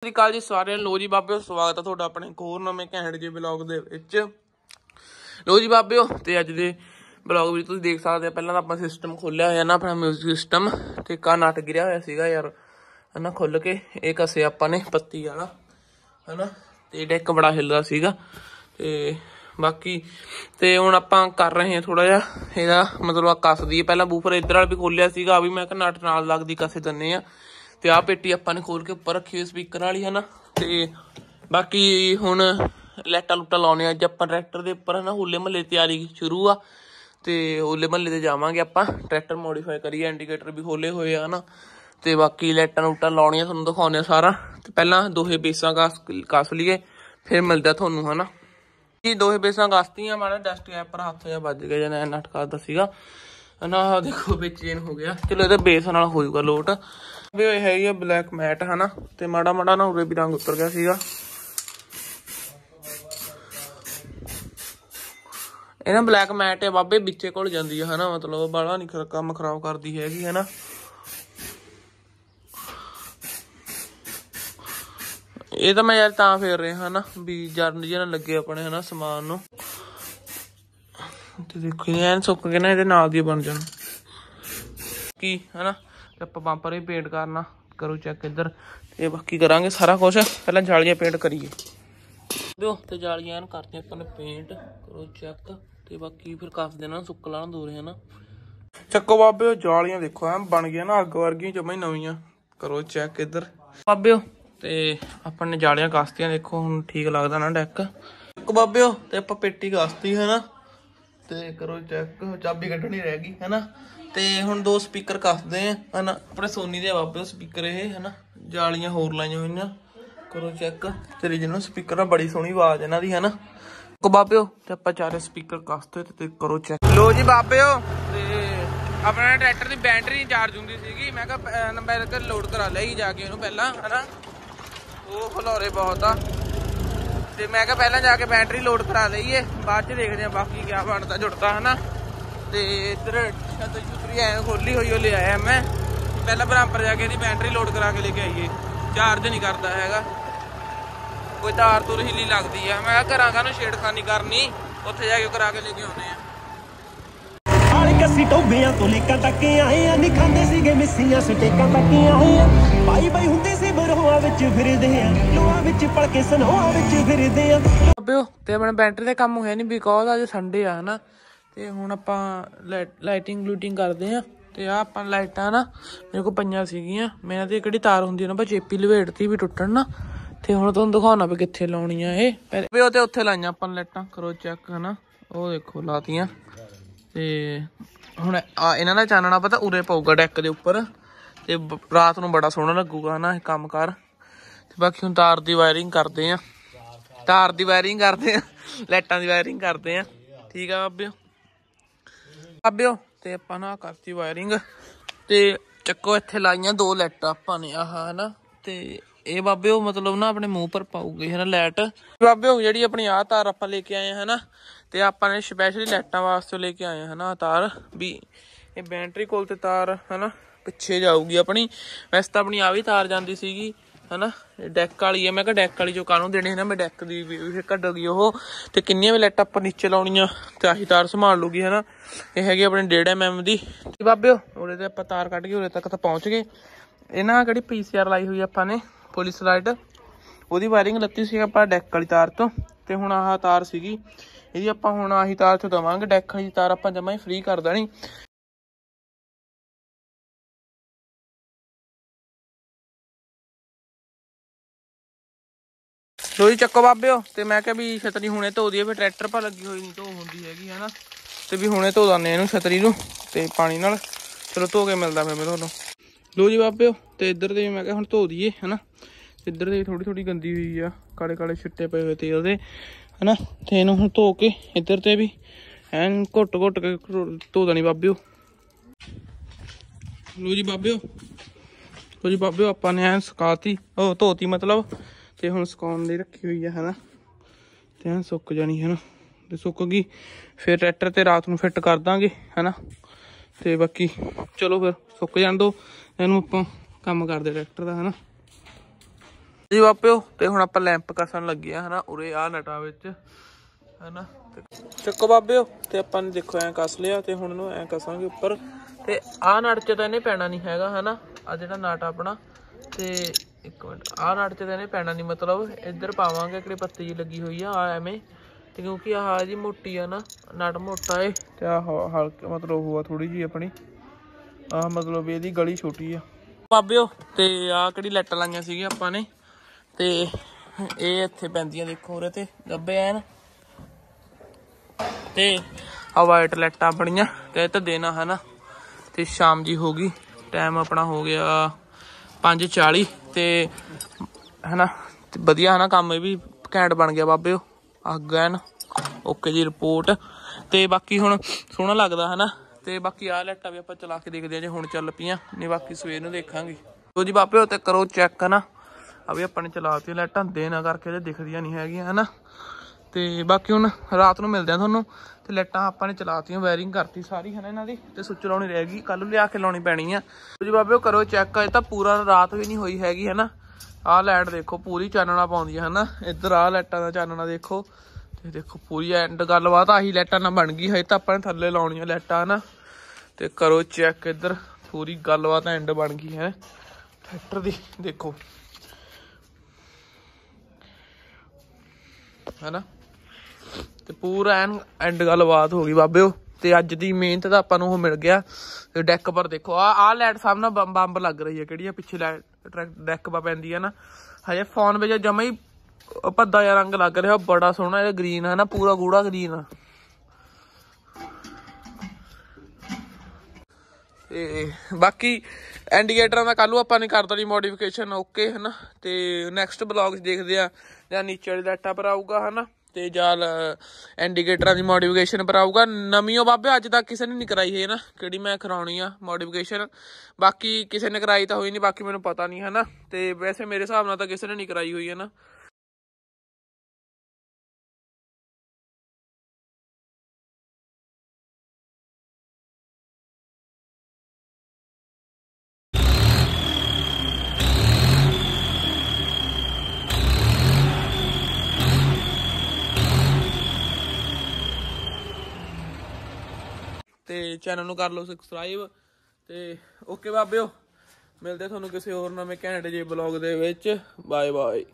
ਸਤਿ ਸ਼੍ਰੀ ਅਕਾਲ ਜੀ ਸਾਰਿਆਂ ਨੂੰ ਲੋ ਜੀ ਬਾਬਿਓ ਸਵਾਗਤ ਹੈ ਤੁਹਾਡਾ ਆਪਣੇ ਹੋਰ ਨਵੇਂ ਘੈਂਟ ਜੀ ਵਲੌਗ ਦੇ ਵਿੱਚ ਲੋ ਜੀ ਬਾਬਿਓ ਤੇ ਅੱਜ ਦੇ ਵਲੌਗ ਵਿੱਚ ਤੁਸੀਂ ਦੇਖ ਸਕਦੇ ਆ ਪਹਿਲਾਂ ਤਾਂ ਆਪਾਂ ਸਿਸਟਮ ਖੋਲਿਆ ਹੋਇਆ ਨਾ ਆਪਣਾ 뮤직 ਸਿਸਟਮ ਤੇ ਕਾ ਨਟ ਗਿਰਿਆ ਹੋਇਆ ਸੀਗਾ ਯਾਰ ਹਨਾ ਖੁੱਲ ਕੇ ਇਹ ਕਸੇ ਆਪਾਂ ਨੇ ਪੱਤੀ ਵਾਲਾ ਹਨਾ ਤੇ ਡੈਕ ਬੜਾ ਹਿੱਲਦਾ ਸੀਗਾ ਤੇ ਬਾਕੀ ਤੇ ਹੁਣ ਆਪਾਂ ਕਰ ਰਹੇ ਹਾਂ ਥੋੜਾ ਜਿਹਾ ਇਹਦਾ ਮਤਲਬ ਆ ਕੱਸ ਦੀ ਪਹਿਲਾਂ ਬੂਫਰ ਇਧਰ ਵਾਲ ਵੀ ਖੋਲਿਆ ਸੀਗਾ ਆ ਵੀ ਮੈਂ ਕਿ ਨਟ ਨਾਲ ਲੱਗਦੀ ਕਸੇ ਦੰਨੇ ਆ ਤੇ ਆ ਪੇਟੀ ਆਪਾਂ ਨੇ ਖੋਲ ਕੇ ਉੱਪਰ ਰੱਖੀ ਹੋਈ ਸਪੀਕਰ ਵਾਲੀ ਹਨਾ ਤੇ ਬਾਕੀ ਹੁਣ ਲੈਟਾ ਲੁਟਾ ਲਾਉਣੇ ਆ ਅੱਜ ਆਪਾਂ ਟਰੈਕਟਰ ਦੇ ਉੱਪਰ ਹਨਾ ਹੁੱਲੇ ਮੱਲੇ ਤਿਆਰੀ ਸ਼ੁਰੂ ਆ ਤੇ ਹੁੱਲੇ ਮੱਲੇ ਤੇ ਜਾਵਾਂਗੇ ਆਪਾਂ ਟਰੈਕਟਰ ਮੋਡੀਫਾਈ ਕਰੀਏ ਇੰਡੀਕੇਟਰ ਵੀ ਖੋਲੇ ਹੋਏ ਆ ਹਨਾ ਤੇ ਬਾਕੀ ਲੈਟਾਂ ਲੁਟਾਂ ਲਾਉਣੀਆਂ ਤੁਹਾਨੂੰ ਦਿਖਾਉਣੇ ਆ ਸਾਰਾ ਤੇ ਪਹਿਲਾਂ ਦੋਹੇ ਬੇਸਾਂ ਕਾਸ ਕਾਸ ਲਈਏ ਫਿਰ ਮਿਲਦਾ ਤੁਹਾਨੂੰ ਹਨਾ ਜੀ ਦੋਹੇ ਬੇਸਾਂ ਕਾਸਤੀਆਂ ਮਾੜਾ ਡਸਟ ਐਪਰ ਪਰ ਹੱਥ ਜਾਂ ਵੱਜ ਗਿਆ ਜਾਂ ਨਟਕਾ ਦਾ ਸੀਗਾ ਨਾ ਦੇਖੋ ਵਿੱਚ ਚੇਨ ਹੋ ਗਿਆ ਚਲੋ ਇਹਦਾ ਬੇਸ ਨਾਲ ਹੋ ਜਾਊਗਾ ਲੋਟ ਵੀ ਇਹ ਹੈਗੀ ਆ ਬਲੈਕ ਮੈਟ ਹਨਾ ਤੇ ਮਾੜਾ ਮਾੜਾ ਨਾ ਉਰੇ ਵੀ ਰੰਗ ਉਤਰ ਗਿਆ ਸੀਗਾ ਇਹਨਾਂ ਬਲੈਕ ਮੈਟ ਹੈ ਬਾਬੇ ਵਿੱਚੇ ਕੋਲ ਜਾਂਦੀ ਹੈ ਹਨਾ ਮਤਲਬ ਬਾਲਾ ਨਹੀਂ ਕੰਮ ਖਰਾਬ ਕਰਦੀ ਹੈਗੀ ਹਨਾ ਇਹ ਤਾਂ ਮੈਂ ਯਾਰ ਤਾਂ ਫੇਰ ਰਿਹਾ ਹਨਾ ਵੀ ਜਰਨ ਜਿਹਾ ਲੱਗੇ ਆਪਣੇ ਹਨਾ ਸਮਾਨ ਨੂੰ ਤੇ ਦੇਖੋ ਇਹਨਾਂ ਸੁੱਕ ਕੇ ਨਾ ਇਹਦੇ ਨਾਲ ਦੀ ਬਣ ਜਾਣ ਕੀ ਹਨਾ ਤੇ ਆਪਾਂ ਬੰਪਰ ਵੀ ਪੇਂਟ ਕਰਨਾ ਕਰੋ ਚੈੱਕ ਇੱਧਰ ਤੇ ਬਾਕੀ ਕਰਾਂਗੇ ਸਾਰਾ ਕੁਝ ਪਹਿਲਾਂ ਜਾਲੀਆਂ ਪੇਂਟ ਕਰੀਏ ਦੋ ਤੇ ਜਾਲੀਆਂ ਐਨ ਕਰਦੇ ਆਪਾਂ ਨੇ ਪੇਂਟ ਕਰੋ ਚੈੱਕ ਤੇ ਬਾਕੀ ਫਿਰ ਕੱਸ ਦੇਣਾ ਸੁੱਕ ਲਾਣਾ ਦੂਰੇ ਹਨਾ ਚੱਕੋ ਬਾਬਿਓ ਜਾਲੀਆਂ ਦੇਖੋ ਐ ਬਣ ਗਿਆ ਨਾ ਅੱਗ ਵਰਗੀਆਂ ਜਮਾ ਹੀ ਨਵੀਆਂ ਕਰੋ ਚੈੱਕ ਇੱਧਰ ਬਾਬਿਓ ਤੇ ਆਪਾਂ ਨੇ ਜਾਲੀਆਂ ਕਾਸਤੀਆਂ ਦੇਖੋ ਹੁਣ ਠੀਕ ਲੱਗਦਾ ਨਾ ਡੈਕ ਚੱਕੋ ਬਾਬਿਓ ਤੇ ਆਪਾਂ ਪੇਟੀ ਕਾਸਤੀ ਹੈ ਨਾ ਤੇ ਕਰੋ ਚੈੱਕ ਚਾਬੀ ਕੱਢਣੀ ਰਹਿ ਗਈ ਹੈ ਨਾ ਤੇ ਹੁਣ ਦੋ ਸਪੀਕਰ ਕੱਸਦੇ ਆ ਹਨਾ ਆਪਣੇ ਸੋਨੀ ਦੇ ਵਾਪੇ ਸਪੀਕਰ ਇਹ ਹਨਾ ਜਾਲੀਆਂ ਹੋਰ ਲਾਈਆਂ ਹੋਈਆਂ ਕਰੋ ਚੈੱਕ ਤੇਰੇ ਜਿਹਨੂੰ ਸਪੀਕਰ ਆ ਬੜੀ ਸੋਹਣੀ ਆਵਾਜ਼ ਇਹਨਾਂ ਦੀ ਹਨਾ ਕੋ ਬਾਪਿਓ ਤੇ ਆਪਾਂ ਚਾਰੇ ਸਪੀਕਰ ਕੱਸਦੇ ਤੇ ਕਰੋ ਚੈੱਕ ਲੋ ਜੀ ਬਾਪਿਓ ਤੇ ਆਪਣੇ ਟਰੈਕਟਰ ਦੀ ਬੈਟਰੀ ਚਾਰਜ ਹੁੰਦੀ ਸੀਗੀ ਮੈਂ ਕਿਹਾ ਨੰਬਰ ਕਰ ਲੋਡ ਕਰਾ ਲਈ ਜਾ ਕੇ ਉਹਨੂੰ ਪਹਿਲਾਂ ਹਨਾ ਉਹ ਖਲੋਰੇ ਬਹੁਤ ਆ ਤੇ ਮੈਂ ਕਿਹਾ ਪਹਿਲਾਂ ਜਾ ਕੇ ਬੈਟਰੀ ਲੋਡ ਕਰਾ ਲਈਏ ਬਾਅਦ ਚ ਦੇਖਦੇ ਆ ਬਾਕੀ ਕੀ ਬਣਦਾ ਜੁੜਦਾ ਹਨਾ ਤੇ ਇਧਰ ਅੱਛਾ ਖੋਲੀ ਹੋਈ ਉਹ ਲੈ ਆਇਆ ਮੈਂ ਪਹਿਲਾਂ ਬਰਾਂਪਰ ਜਾ ਕੇ ਇਹਦੀ ਬੈਟਰੀ ਲੋਡ ਕਰਾ ਕੇ ਲੈ ਕੇ ਆਈਏ ਚਾਰਜ ਨਹੀਂ ਕਰਦਾ ਹੈਗਾ ਕੋਈ ਤਾਰ ਤੁਰ ਹਿੱਲੀ ਲੱਗਦੀ ਆ ਮੈਂ ਕਿਹਾ ਘਰਾਂ ਨੂੰ ਛੇੜਖਾਨੀ ਕਰਨੀ ਉੱਥੇ ਜਾ ਕੇ ਕਰਾ ਕੇ ਲੈ ਕੇ ਆਉਨੇ ਆ ਹਾਲੇ ਟੋਬੀਆਂ ਟੋਬਿਆਂ ਤੋਂ ਲੇਕਾਂ ਤੱਕ ਆਏ ਆ ਨਹੀਂ ਖਾਂਦੇ ਸੀਗੇ ਮਿੱਸੀਆਂ ਸਟੇਕਾਂ ਤੱਕ ਆਏ ਆ ਬਾਈ ਬਾਈ ਹੁੰਦੇ ਸੀ ਬਰਹੋਆ ਵਿੱਚ ਫਿਰਦੇ ਆ ਲੋਹਾ ਵਿੱਚ ਪੜ ਕੇ ਸਨੋਆ ਵਿੱਚ ਫਿਰਦੇ ਆ ਬੱਬਿਓ ਤੇ ਆਪਣੇ ਬੈਟਰੀ ਦੇ ਕੰਮ ਹੋਇਆ ਨਹੀਂ ਬਿਕੋਜ਼ ਅੱਜ ਸੰਡੇ ਆ ਹਨਾ ਤੇ ਹੁਣ ਆਪਾਂ ਲਾਈਟਿੰਗ ਲੂਟਿੰਗ ਕਰਦੇ ਆ ਤੇ ਆ ਆਪਾਂ ਲਾਈਟਾਂ ਨਾ ਮੇਰੇ ਕੋ ਪੰਜਾਂ ਸੀਗੀਆਂ ਮੇਰੇ ਤੇ ਕਿਹੜੀ ਤਾਰ ਹੁੰਦੀ ਨਾ ਬਾ ਜੇਪੀ ਲਵੇੜਤੀ ਵੀ ਟੁੱਟਣ ਨਾ ਤੇ ਹੁਣ ਤੁਹਾਨੂੰ ਦਿਖਾਉਣਾ ਵੀ ਕਿੱਥੇ ਲਾਉਣੀਆਂ ਇਹ ਵੀ ਉਹ ਤੇ ਉੱਥੇ ਲਾਈਆਂ ਆਪਾਂ ਲਾਈਟਾਂ ਕਰੋ ਚੈੱਕ ਹਨਾ ਉਹ ਦੇਖੋ ਲਾਤੀਆਂ ਤੇ ਹੁਣ ਆ ਇਹਨਾਂ ਦਾ ਚਾਨਣਾ ਪਤਾ ਉਰੇ ਪਾਊਗਾ ਡੈਕ ਦੇ ਉੱਪਰ ਤੇ ਰਾਤ ਨੂੰ ਬੜਾ ਸੋਹਣਾ ਲੱਗੂਗਾ ਹਨਾ ਇਹ ਕੰਮ ਕਰ ਤੇ ਬਾਕੀ ਹੁਣ ਤਾਰ ਦੀ ਵਾਇਰਿੰਗ ਕਰਦੇ ਆ ਤਾਰ ਦੀ ਵਾਇਰਿੰਗ ਕਰਦੇ ਆ ਲਾਈਟਾਂ ਦੀ ਵਾਇਰਿੰਗ ਕਰਦੇ ਆ ਠੀਕ ਆ ਬਾਬਿਓ ਬਾਬਿਓ ਤੇ ਆਪਾਂ ਨਾ ਕਰਤੀ ਵਾਇਰਿੰਗ ਤੇ ਚੱਕੋ ਇੱਥੇ ਲਾਈਆਂ ਦੋ ਲਾਈਟ ਆਪਾਂ ਨੇ ਆਹ ਹਨਾ ਤੇ ਇਹ ਬਾਬਿਓ ਮਤਲਬ ਨਾ ਆਪਣੇ ਮੂੰਹ ਪਰ ਪਾਉਗੇ ਹਨਾ ਲਾਈਟ ਬਾਬਿਓ ਜਿਹੜੀ ਆਪਣੀ ਆਹ ਤਾਰ ਆਪਾਂ ਲੈ ਕੇ ਆਏ ਹਨਾ ਤੇ ਆਪਾਂ ਨੇ ਸਪੈਸ਼ਲੀ ਲਾਈਟਾਂ ਵਾਸਤੇ ਲੈ ਕੇ ਆਏ ਹਨਾ ਤਾਰ ਵੀ ਇਹ ਬੈਟਰੀ ਕੋਲ ਤੇ ਤਾਰ ਹਨਾ ਪਿੱਛੇ ਜਾਊਗੀ ਆਪਣੀ ਵੈਸੇ ਤਾਂ ਆਪਣੀ ਆ ਵੀ ਤਾਰ ਜਾਂਦੀ ਸੀਗੀ ਹਨਾ ਡੈਕ ਵਾਲੀ ਹੈ ਮੈਂ ਕਿਹਾ ਡੈਕ ਵਾਲੀ ਜੋ ਕਾਨੂੰ ਦੇਣੀ ਹੈ ਨਾ ਮੈਂ ਡੈਕ ਦੀ ਵੀ ਕੱਢ ਗਈ ਉਹ ਤੇ ਕਿੰਨੀਆਂ ਵੀ ਲਾਈਟਾਂ ਆਪਾਂ ਨੀਚੇ ਲਾਉਣੀਆਂ ਤੇ ਆਹੀ ਤਾਰ ਸੰਭਾਲ ਲੂਗੀ ਹਨਾ ਇਹ ਹੈਗੀ ਆਪਣੇ 1.5 ਐਮਐਮ ਦੀ ਤੇ ਬਾਬਿਓ ਉਹਦੇ ਤੇ ਆਪਾਂ ਤਾਰ ਕੱਢ ਕੇ ਉਹਦੇ ਤੱਕ ਤਾਂ ਪਹੁੰਚ ਗਏ ਇਹਨਾਂ ਕਿਹੜੀ ਪੀਸੀਆਰ ਲਾਈ ਹੋਈ ਆਪਾਂ ਨੇ ਪੁਲਿਸ ਲਾਈਟ ਉਹਦੀ ਵਾਇਰਿੰਗ ਲੱਤੀ ਸੀ ਆਪਾਂ ਡੈਕ ਵਾਲੀ ਤਾਰ ਤੋਂ ਤੇ ਹੁਣ ਆਹ ਤਾਰ ਸੀਗੀ ਇਹਦੀ ਆਪਾਂ ਹੁਣ ਆਹੀ ਤਾਰ ਤੋਂ ਦਵਾਂਗੇ ਡੈਕ ਵਾਲੀ ਤਾਰ ਆਪਾਂ ਜਮਾ ਹੀ ਫ੍ਰੀ ਕਰ ਦੇਣੀ ਲੋਈ ਚੱਕੋ ਬਾਬਿਓ ਤੇ ਮੈਂ ਕਿਹਾ ਵੀ ਛਤਰੀ ਹੁਣੇ ਧੋ ਦਈਏ ਵੀ ਟਰੈਕਟਰ ਪਾ ਲੱਗੀ ਹੋਈ ਨਹੀਂ ਧੋ ਹੁੰਦੀ ਹੈਗੀ ਹਨਾ ਤੇ ਵੀ ਹੁਣੇ ਧੋ ਦਾਨੇ ਇਹਨੂੰ ਛਤਰੀ ਨੂੰ ਤੇ ਪਾਣੀ ਨਾਲ ਚਲੋ ਧੋ ਕੇ ਮਿਲਦਾ ਫਿਰ ਮੈਂ ਤੁਹਾਨੂੰ ਲੋ ਜੀ ਬਾਬਿਓ ਤੇ ਇੱਧਰ ਦੇ ਮੈਂ ਕਿਹਾ ਹੁਣ ਧੋ ਦਈਏ ਹਨਾ ਇੱਧਰ ਦੇ ਥੋੜੀ ਥੋੜੀ ਗੰਦੀ ਹੋਈ ਆ ਕਾਲੇ ਕਾਲੇ ਛਿੱਟੇ ਪਏ ਹੋਏ ਤੇ ਉਹਦੇ ਹਨਾ ਤੇ ਇਹਨੂੰ ਹੁਣ ਧੋ ਕੇ ਇੱਧਰ ਤੇ ਵੀ ਐਨ ਘੁੱਟ ਘੁੱਟ ਕੇ ਧੋ ਦਾਨੀ ਬਾਬਿਓ ਲੋ ਜੀ ਬਾਬਿਓ ਲੋ ਜੀ ਬਾਬਿਓ ਆਪਾਂ ਨੇ ਐਨ ਸੁਕਾਤੀ ਉਹ ਧੋਤੀ ਮਤਲਬ ਤੇ ਹੁਣ ਸੁਕਾਉਣ ਲਈ ਰੱਖੀ ਹੋਈ ਹੈ ਹਨਾ ਤੇ ਹਾਂ ਸੁੱਕ ਜਾਣੀ ਹੈ ਨਾ ਤੇ ਸੁੱਕ ਗਈ ਫਿਰ ਟਰੈਕਟਰ ਤੇ ਰਾਤ ਨੂੰ ਫਿੱਟ ਕਰ ਦਾਂਗੇ ਹਨਾ ਤੇ ਬਾਕੀ ਚਲੋ ਫਿਰ ਸੁੱਕ ਜਾਣ ਦੋ ਇਹਨੂੰ ਆਪਾਂ ਕੰਮ ਕਰਦੇ ਟਰੈਕਟਰ ਦਾ ਹਨਾ ਜੀ ਵਾਪਿਓ ਤੇ ਹੁਣ ਆਪਾਂ ਲੈਂਪ ਕਸਣ ਲੱਗੇ ਆ ਹਨਾ ਉਰੇ ਆ ਨਟਾ ਵਿੱਚ ਹਨਾ ਚੱਕੋ ਬਾਬਿਓ ਤੇ ਆਪਾਂ ਨੇ ਦੇਖੋ ਐ ਕਸ ਲਿਆ ਤੇ ਹੁਣ ਇਹਨੂੰ ਐ ਕਸਾਂਗੇ ਉੱਪਰ ਤੇ ਆ ਨਟ ਚ ਤਾਂ ਇਹਨੇ ਪੈਣਾ ਨਹੀਂ ਹੈਗਾ ਹਨਾ ਆ ਜਿਹੜਾ ਨਟ ਆਪਣਾ ਤੇ ਇੱਕ ਮਿੰਟ ਆਹ ਨਟ ਤੇ ਇਹਨੇ ਪੈਣਾ ਨਹੀਂ ਮਤਲਬ ਇੱਧਰ ਪਾਵਾਂਗੇ ਕਿਹੜੀ ਪੱਤੀ ਜੀ ਲੱਗੀ ਹੋਈ ਆ ਆ ਐਵੇਂ ਤੇ ਕਿਉਂਕਿ ਆਹ ਜੀ ਮੋਟੀ ਆ ਨਾ ਨਟ ਮੋਟਾ ਏ ਤੇ ਆਹ ਹਲਕਾ ਮਤਲਬ ਉਹ ਆ ਥੋੜੀ ਜੀ ਆਪਣੀ ਆਹ ਮਤਲਬ ਇਹਦੀ ਗਲੀ ਛੋਟੀ ਆ ਬਾਬਿਓ ਤੇ ਆਹ ਕਿਹੜੀ ਲੈਟ ਲਾਈਆਂ ਸੀਗੀ ਆਪਾਂ ਨੇ ਤੇ ਇਹ ਇੱਥੇ ਪੈਂਦੀਆਂ ਦੇਖੋ ਉਰੇ ਤੇ ਗੱਬੇ ਐਨ ਤੇ ਆ ਵਾਈਟ ਲੈਟਾਂ ਬਣੀਆਂ ਤੇ ਤਾਂ ਦੇਣਾ ਹਨਾ ਤੇ ਸ਼ਾਮ ਜੀ ਹੋ ਗਈ ਟਾਈਮ ਆਪਣਾ ਹੋ ਗਿਆ 5:40 ਤੇ ਹਨਾ ਤੇ ਵਧੀਆ ਹਨਾ ਕੰਮ ਇਹ ਵੀ ਘੈਂਟ ਬਣ ਗਿਆ ਬਾਬਿਓ ਅਗਨ ਓਕੇ ਜੀ ਰਿਪੋਰਟ ਤੇ ਬਾਕੀ ਹੁਣ ਸੋਹਣਾ ਲੱਗਦਾ ਹਨਾ ਤੇ ਬਾਕੀ ਆ ਲੈਟਾ ਵੀ ਆਪਾਂ ਚਲਾ ਕੇ ਦੇਖਦੇ ਆ ਜੇ ਹੁਣ ਚੱਲ ਪਈਆਂ ਨਹੀਂ ਬਾਕੀ ਸਵੇਰ ਨੂੰ ਦੇਖਾਂਗੇ ਲੋ ਜੀ ਉਹ ਤੇ ਕਰੋ ਚੈੱਕ ਹਨਾ ਵੀ ਆਪਾਂ ਨੇ ਚਲਾਤੀ ਲੈਟਾਂ ਦੇ ਨਾ ਕਰਕੇ ਜੇ ਦਿਖਦੀਆਂ ਨਹੀਂ ਹੈਗੀਆਂ ਹਨਾ ਤੇ ਬਾਕੀ ਹੁਣ ਰਾਤ ਨੂੰ ਮਿਲਦੇ ਆ ਤੁਹਾਨੂੰ ਤੇ ਲੱਟਾਂ ਆਪਾਂ ਨੇ ਚਲਾਤੀਆਂ ਵਾਇਰਿੰਗ ਕਰਤੀ ਸਾਰੀ ਹੈ ਨਾ ਇਹਨਾਂ ਦੀ ਤੇ ਸੁੱਚ ਲਾਉਣੀ ਰਹਿ ਗਈ ਕੱਲ ਨੂੰ ਲਿਆ ਕੇ ਲਾਉਣੀ ਪੈਣੀ ਆ ਜੀ ਬਾਬੇ ਉਹ ਕਰੋ ਚੈੱਕ ਅਜੇ ਤਾਂ ਪੂਰਾ ਰਾਤ ਵੀ ਨਹੀਂ ਹੋਈ ਹੈਗੀ ਹੈ ਨਾ ਆਹ ਲਾਈਟ ਦੇਖੋ ਪੂਰੀ ਚਾਨਣਾ ਪਾਉਂਦੀ ਹੈ ਨਾ ਇੱਧਰ ਆਹ ਲੈਟਾਂ ਦਾ ਚਾਨਣਾ ਦੇਖੋ ਤੇ ਦੇਖੋ ਪੂਰੀ ਐਂਡ ਗੱਲਬਾਤ ਆਹੀ ਲੈਟਾਂ ਨਾਲ ਬਣ ਗਈ ਹਜੇ ਤਾਂ ਆਪਾਂ ਨੇ ਥੱਲੇ ਲਾਉਣੀਆਂ ਲੈਟਾਂ ਨਾ ਤੇ ਕਰੋ ਚੈੱਕ ਇੱਧਰ ਪੂਰੀ ਗੱਲਬਾਤ ਐਂਡ ਬਣ ਗਈ ਹੈ ਟਰੈਕਟਰ ਦੀ ਦੇਖੋ ਹਨਾ ਪੂਰਾ ਐਨ ਐਂਡ ਗੱਲਬਾਤ ਹੋ ਗਈ ਬਾਬਿਓ ਤੇ ਅੱਜ ਦੀ ਮਿਹਨਤ ਦਾ ਆਪਾਂ ਨੂੰ ਉਹ ਮਿਲ ਗਿਆ ਤੇ ਡੈਕ ਪਰ ਦੇਖੋ ਆ ਆ ਲੈਟ ਸਾਹਮਣੇ ਬੰਬ ਬੰਬ ਲੱਗ ਰਹੀ ਹੈ ਕਿਹੜੀ ਆ ਪਿੱਛੇ ਲਾਈਟ ਡੈਕ ਪਾ ਪੈਂਦੀ ਹੈ ਨਾ ਹਜੇ ਫੋਨ ਵਿੱਚ ਜਮਾ ਹੀ ਭੱਦਾ ਜਿਹਾ ਰੰਗ ਲੱਗ ਰਿਹਾ ਬੜਾ ਸੋਹਣਾ ਇਹ ਗ੍ਰੀਨ ਹੈ ਨਾ ਪੂਰਾ ਗੂੜਾ ਗ੍ਰੀਨ ਆ ਤੇ ਬਾਕੀ ਇੰਡੀਕੇਟਰਾਂ ਦਾ ਕੱਲੂ ਆਪਾਂ ਨੇ ਕਰਤਾ ਜੀ ਮੋਡੀਫਿਕੇਸ਼ਨ ਓਕੇ ਹੈ ਨਾ ਤੇ ਨੈਕਸਟ ਬਲੌਗ ਦੇਖਦੇ ਆ ਜਾਂ ਨੀਚੇ ਵਾਲੇ ਡਾਟਾ ਪਰ ਆਊਗਾ ਹਨਾ ਤੇ ਜਾਲ ਇੰਡੀਕੇਟਰਾਂ ਦੀ ਮੋਡੀਫਿਕੇਸ਼ਨ ਭਰਾਊਗਾ ਨਵੀਂਓ ਬਾਬੇ ਅੱਜ ਤੱਕ ਕਿਸੇ ਨੇ ਨਹੀਂ ਕਰਾਈ ਹੈ ਨਾ ਕਿਹੜੀ ਮੈਂ ਕਰਾਉਣੀ ਆ ਮੋਡੀਫਿਕੇਸ਼ਨ ਬਾਕੀ ਕਿਸੇ ਨੇ ਕਰਾਈ ਤਾਂ ਹੋਈ ਨਹੀਂ ਬਾਕੀ ਮੈਨੂੰ ਪਤਾ ਨਹੀਂ ਹੈ ਨਾ ਤੇ ਵੈਸੇ ਮੇਰੇ ਹਿਸਾਬ ਨਾਲ ਤਾਂ ਕਿਸੇ ਨੇ ਨਹੀਂ ਕਰਾਈ ਹੋਈ ਹੈ ਨਾ ਤੇ ਚੈਨਲ ਨੂੰ ਕਰ ਲਓ ਸਬਸਕ੍ਰਾਈਬ ਤੇ ਓਕੇ ਬਾਬਿਓ ਮਿਲਦੇ ਤੁਹਾਨੂੰ ਕਿਸੇ ਹੋਰ ਨਵੇਂ ਕੈਨੇਡਾ ਜੇ ਬਲੌਗ ਦੇ ਵਿੱਚ ਬਾਏ ਬਾਏ